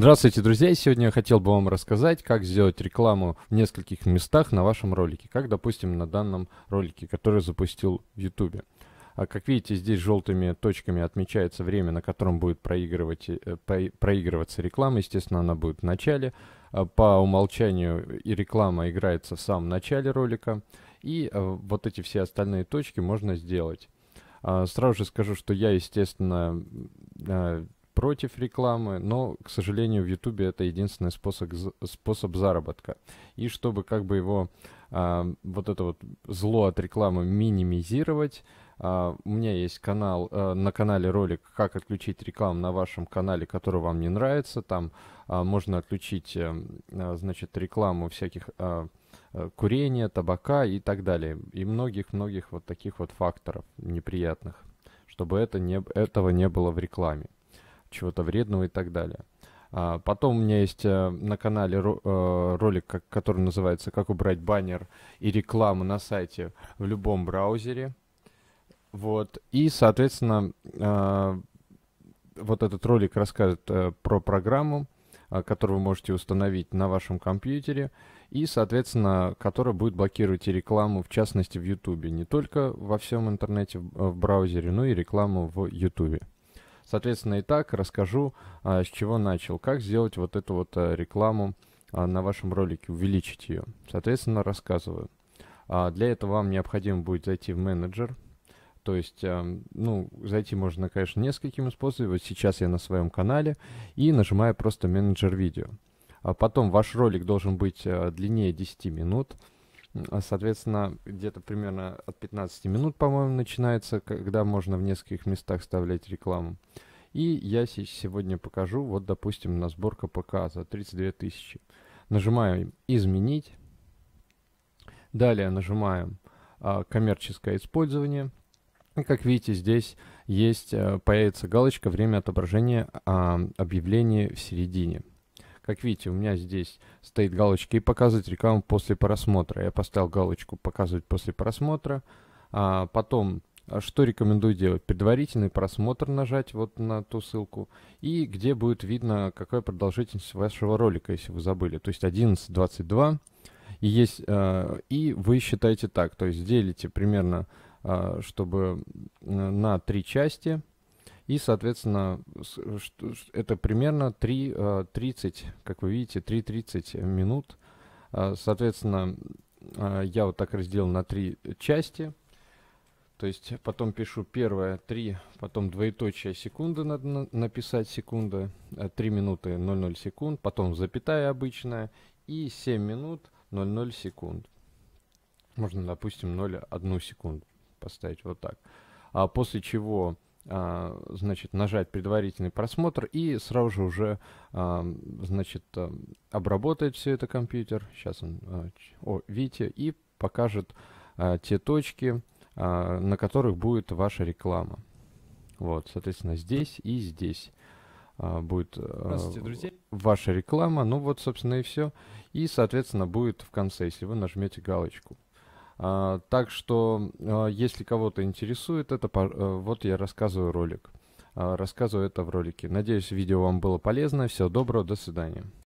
Здравствуйте, друзья! Сегодня я хотел бы вам рассказать, как сделать рекламу в нескольких местах на вашем ролике, как, допустим, на данном ролике, который запустил в YouTube. А как видите, здесь желтыми точками отмечается время, на котором будет проигрывать, э, проигрываться реклама. Естественно, она будет в начале. А по умолчанию и реклама играется в самом начале ролика. И э, вот эти все остальные точки можно сделать. А сразу же скажу, что я, естественно, э, против рекламы, но, к сожалению, в Ютубе это единственный способ, способ заработка. И чтобы как бы его, а, вот это вот зло от рекламы минимизировать, а, у меня есть канал, а, на канале ролик «Как отключить рекламу на вашем канале, который вам не нравится». Там а, можно отключить, э, а, значит, рекламу всяких... А, э, курения, табака и так далее. И многих-многих вот таких вот факторов неприятных, чтобы это не, этого не было в рекламе чего-то вредного и так далее. А, потом у меня есть э, на канале э, ролик, который называется «Как убрать баннер и рекламу на сайте в любом браузере». Вот. И, соответственно, а, вот этот ролик рассказывает э, про программу, а, которую вы можете установить на вашем компьютере, и, соответственно, которая будет блокировать и рекламу, в частности, в YouTube. Не только во всем интернете в браузере, но и рекламу в YouTube. Соответственно, и так расскажу, а, с чего начал. Как сделать вот эту вот а, рекламу а, на вашем ролике, увеличить ее. Соответственно, рассказываю. Для этого вам необходимо будет зайти в менеджер. То есть, ну, зайти можно, конечно, несколькими способами. Вот сейчас я на своем канале и нажимаю просто менеджер видео. Потом ваш ролик должен быть длиннее 10 минут. А, соответственно, где-то примерно от 15 минут, по-моему, начинается, когда можно в нескольких местах вставлять рекламу. И я сегодня покажу, вот, допустим, на сборка ПК за 32 тысячи. Нажимаем «Изменить». Далее нажимаем а, «Коммерческое использование». И, как видите, здесь есть, э, появится галочка «Время отображения а, объявления в середине». Как видите, у меня здесь стоит галочка и показывать рекламу после просмотра. Я поставил галочку показывать после просмотра. А потом, а, что рекомендую делать? Предварительный просмотр нажать вот на ту ссылку. И где будет видно, какая продолжительность вашего ролика, если вы забыли. То есть 11.22. И, есть, а, и вы считаете так, то есть делите примерно, а, чтобы на три части – и, соответственно, это примерно 3.30, а, как вы видите, 3.30 минут. А, соответственно, а, я вот так разделил на три части. То есть потом пишу первое 3, потом двоеточие секунды надо написать секунды, 3 минуты 00 секунд, потом запятая обычная и 7 минут 00 секунд. Можно, допустим, 0,1 секунд поставить вот так. А после чего а, значит, нажать предварительный просмотр и сразу же уже, а, значит, а, обработает все это компьютер. Сейчас он, о, видите, и покажет те точки, на которых будет ваша реклама. Вот, соответственно, здесь и здесь будет ваша реклама. Ну вот, собственно, и все. И, соответственно, будет в конце, если вы нажмете галочку. А, так что, а, если кого-то интересует это, э, вот я рассказываю ролик. А, рассказываю это в ролике. Надеюсь, видео вам было полезно. Всего доброго, до свидания.